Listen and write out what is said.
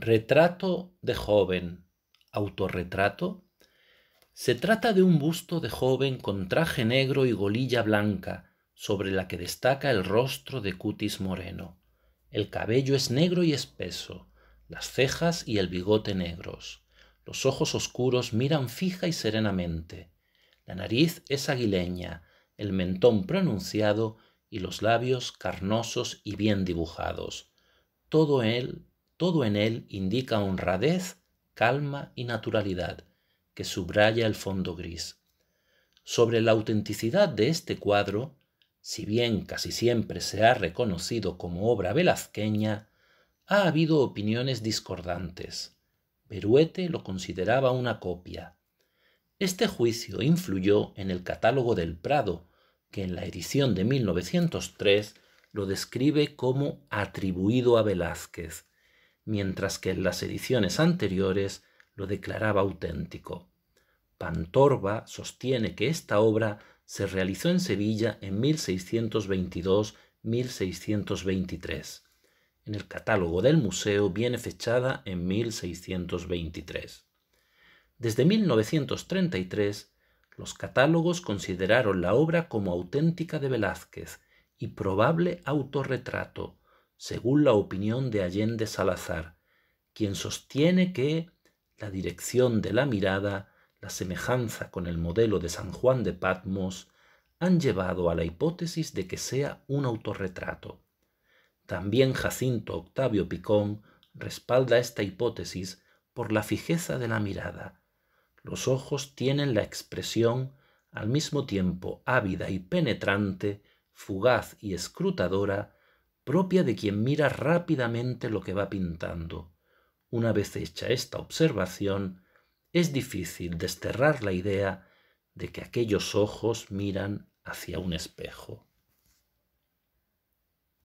Retrato de joven, autorretrato. Se trata de un busto de joven con traje negro y golilla blanca, sobre la que destaca el rostro de cutis moreno. El cabello es negro y espeso, las cejas y el bigote negros. Los ojos oscuros miran fija y serenamente. La nariz es aguileña, el mentón pronunciado y los labios carnosos y bien dibujados. Todo él todo en él indica honradez, calma y naturalidad, que subraya el fondo gris. Sobre la autenticidad de este cuadro, si bien casi siempre se ha reconocido como obra velazqueña, ha habido opiniones discordantes. Beruete lo consideraba una copia. Este juicio influyó en el catálogo del Prado, que en la edición de 1903 lo describe como atribuido a Velázquez, mientras que en las ediciones anteriores lo declaraba auténtico. Pantorba sostiene que esta obra se realizó en Sevilla en 1622-1623. En el catálogo del museo viene fechada en 1623. Desde 1933, los catálogos consideraron la obra como auténtica de Velázquez y probable autorretrato, según la opinión de Allende Salazar, quien sostiene que la dirección de la mirada, la semejanza con el modelo de San Juan de Patmos, han llevado a la hipótesis de que sea un autorretrato. También Jacinto Octavio Picón respalda esta hipótesis por la fijeza de la mirada. Los ojos tienen la expresión al mismo tiempo ávida y penetrante, fugaz y escrutadora propia de quien mira rápidamente lo que va pintando. Una vez hecha esta observación, es difícil desterrar la idea de que aquellos ojos miran hacia un espejo.